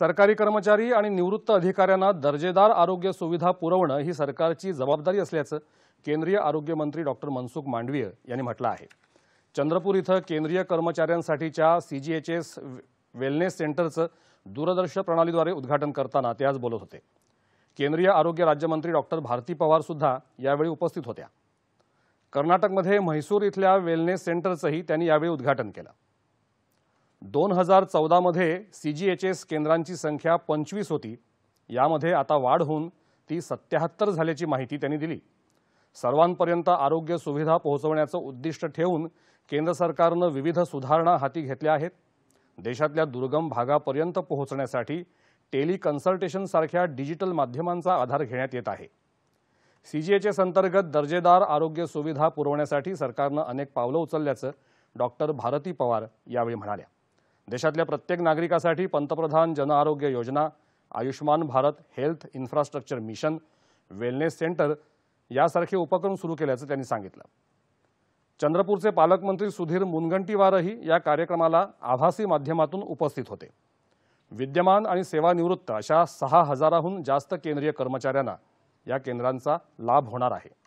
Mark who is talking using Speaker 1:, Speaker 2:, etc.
Speaker 1: सरकारी कर्मचारी आणि निवृत्त अधिकाऱ्यांना दर्जेदार आरोग्य सुविधा पुरवणं ही सरकारची जबाबदारी असल्याचं केंद्रीय आरोग्यमंत्री डॉक्टर मनसुख मांडवीय यांनी म्हटलं आहे चंद्रपूर इथं केंद्रीय कर्मचाऱ्यांसाठीच्या सीजीएचएस वेलनेस सेंटरचं दूरदृश्य प्रणालीद्वारे उद्घाटन करताना ते आज बोलत होते केंद्रीय आरोग्य राज्यमंत्री डॉक्टर भारती पवार सुद्धा यावेळी उपस्थित होत्या कर्नाटकमध्ये म्हैसूर इथल्या वेलनेस सेंटरचंही त्यांनी यावेळी उद्घाटन केलं दोन हजार चौदामध्ये सी जी एच एस केंद्रांची संख्या पंचवीस होती यामध्ये आता वाढ होऊन ती सत्याहत्तर झाल्याची माहिती त्यांनी दिली सर्वांपर्यंत आरोग्य सुविधा पोहोचवण्याचं उद्दिष्ट ठेवून केंद्र सरकारनं विविध सुधारणा हाती घेतल्या आहेत देशातल्या दुर्गम भागापर्यंत पोहोचण्यासाठी टेली सारख्या डिजिटल माध्यमांचा आधार घेण्यात येत आहे सी जी एच एस अंतर्गत दर्जेदार आरोग्य सुविधा पुरवण्यासाठी सरकारनं अनेक पावलं उचलल्याचं डॉक्टर भारती पवार यावेळी म्हणाल्या देशातल्या प्रत्येक नागरिकासाठी पंतप्रधान जन आरोग्य योजना Ayushman Bharat health infrastructure mission wellness centre यासारखे उपक्रम सुरू केल्याचं त्यांनी सांगितलं चंद्रपूरचे पालकमंत्री सुधीर मुनगंटीवारही या कार्यक्रमाला आभासी माध्यमातून उपस्थित होते विद्यमान आणि सेवानिवृत्त अशा सहा हजाराहून जास्त केंद्रीय कर्मचाऱ्यांना या केंद्रांचा लाभ होणार आहे